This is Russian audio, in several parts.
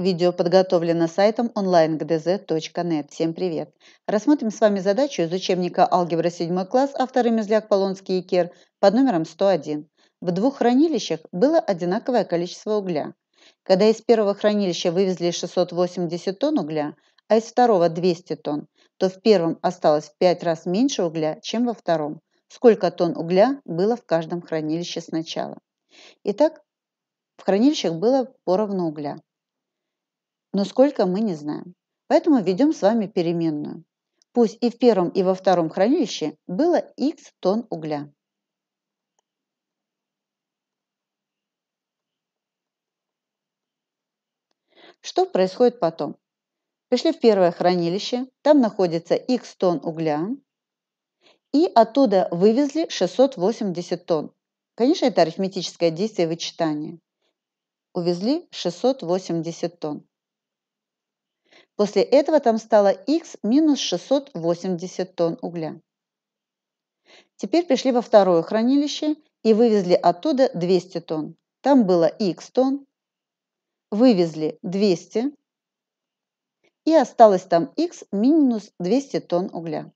Видео подготовлено сайтом online.gdz.net. Всем привет! Рассмотрим с вами задачу из учебника «Алгебра 7 класс» авторы Мезляк, Полонский и Кер под номером 101. В двух хранилищах было одинаковое количество угля. Когда из первого хранилища вывезли 680 тонн угля, а из второго 200 тонн, то в первом осталось в 5 раз меньше угля, чем во втором. Сколько тонн угля было в каждом хранилище сначала? Итак, в хранилищах было поровну угля но сколько мы не знаем. Поэтому введем с вами переменную. Пусть и в первом, и во втором хранилище было x тонн угля. Что происходит потом? Пришли в первое хранилище, там находится x тонн угля, и оттуда вывезли 680 тонн. Конечно, это арифметическое действие вычитания. Увезли 680 тонн. После этого там стало x минус 680 тонн угля. Теперь пришли во второе хранилище и вывезли оттуда 200 тонн. Там было x тонн. Вывезли 200. И осталось там x минус 200 тонн угля.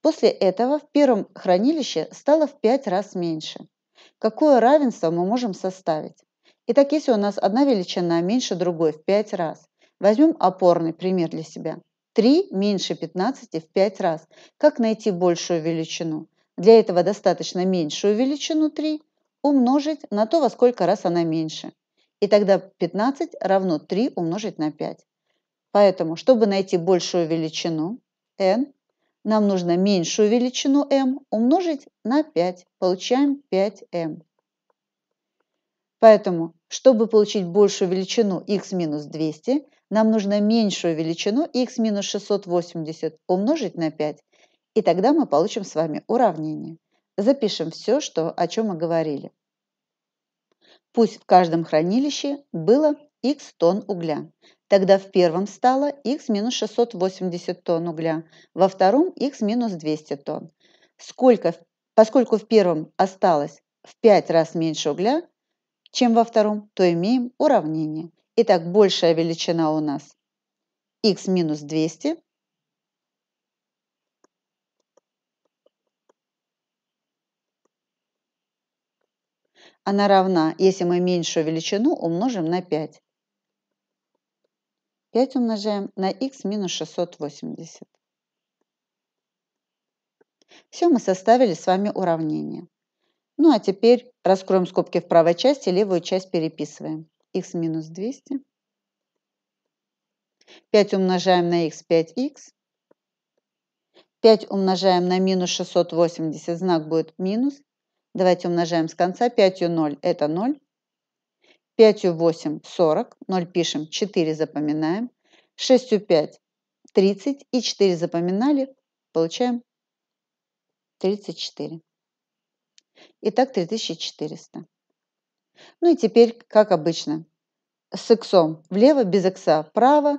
После этого в первом хранилище стало в 5 раз меньше. Какое равенство мы можем составить? Итак, если у нас одна величина меньше другой в 5 раз, Возьмем опорный пример для себя. 3 меньше 15 в 5 раз. Как найти большую величину? Для этого достаточно меньшую величину 3 умножить на то, во сколько раз она меньше. И тогда 15 равно 3 умножить на 5. Поэтому, чтобы найти большую величину n, нам нужно меньшую величину m умножить на 5. Получаем 5m. Поэтому чтобы получить большую величину x минус 200, нам нужно меньшую величину x минус 680 умножить на 5, и тогда мы получим с вами уравнение. Запишем все, что, о чем мы говорили. Пусть в каждом хранилище было x тонн угля. Тогда в первом стало x минус 680 тонн угля, во втором x минус 200 тонн. Сколько, поскольку в первом осталось в 5 раз меньше угля, чем во втором, то имеем уравнение. Итак, большая величина у нас x минус 200 она равна, если мы меньшую величину умножим на 5. 5 умножаем на х минус 680. Все, мы составили с вами уравнение. Ну а теперь раскроем скобки в правой части, левую часть переписываем. x минус 200. 5 умножаем на x 5x. 5 умножаем на минус 680, знак будет минус. Давайте умножаем с конца. 5 0 это 0. 5 8 40. 0 пишем, 4 запоминаем. 6 5 30 и 4 запоминали. Получаем 34. Итак, 3400. Ну и теперь, как обычно, с иксом влево, без икса вправо.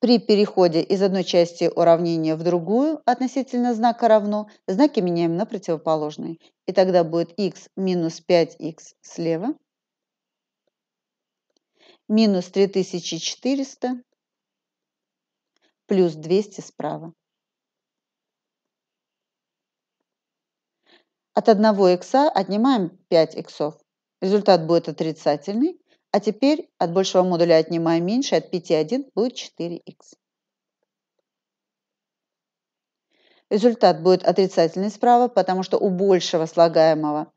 При переходе из одной части уравнения в другую относительно знака равно, знаки меняем на противоположные. И тогда будет x минус 5x слева, минус 3400, плюс 200 справа. От одного икса отнимаем 5 иксов. Результат будет отрицательный. А теперь от большего модуля отнимаем меньше, от 5 1 будет 4х. Результат будет отрицательный справа, потому что у большего слагаемого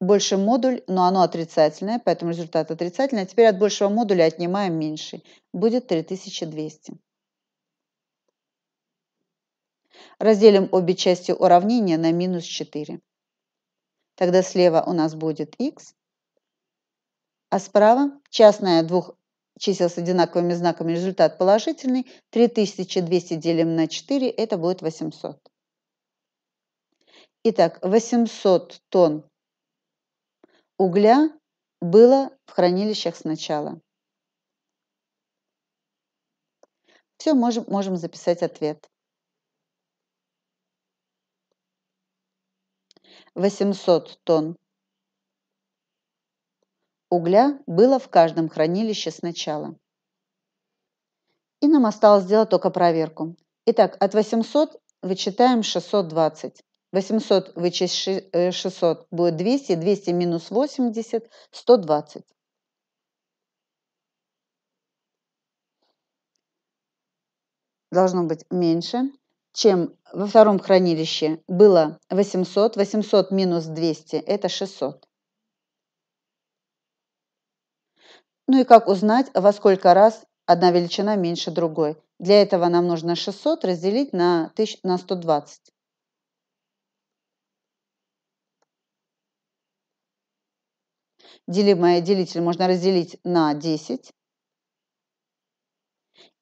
больше модуль, но оно отрицательное, поэтому результат отрицательный. А теперь от большего модуля отнимаем меньший. Будет 3200. Разделим обе части уравнения на минус 4. Тогда слева у нас будет x, а справа частная двух чисел с одинаковыми знаками результат положительный. 3200 делим на 4, это будет 800. Итак, 800 тонн угля было в хранилищах сначала. Все, можем, можем записать ответ. 800 тонн. Угля было в каждом хранилище сначала. И нам осталось сделать только проверку. Итак, от 800 вычитаем 620. 800 вычесть 600 э, будет 200, 200 минус 80, 120. Должно быть меньше чем во втором хранилище было 800. 800 минус 200 – это 600. Ну и как узнать, во сколько раз одна величина меньше другой? Для этого нам нужно 600 разделить на, 1000, на 120. Делимое э, делитель можно разделить на 10.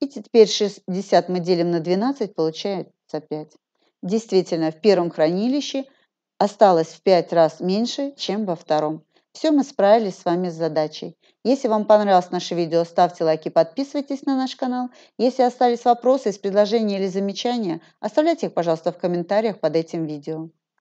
И теперь 60 мы делим на 12, получает опять. Действительно, в первом хранилище осталось в пять раз меньше, чем во втором. Все, мы справились с вами с задачей. Если вам понравилось наше видео, ставьте лайки, подписывайтесь на наш канал. Если остались вопросы предложения или замечания, оставляйте их, пожалуйста, в комментариях под этим видео.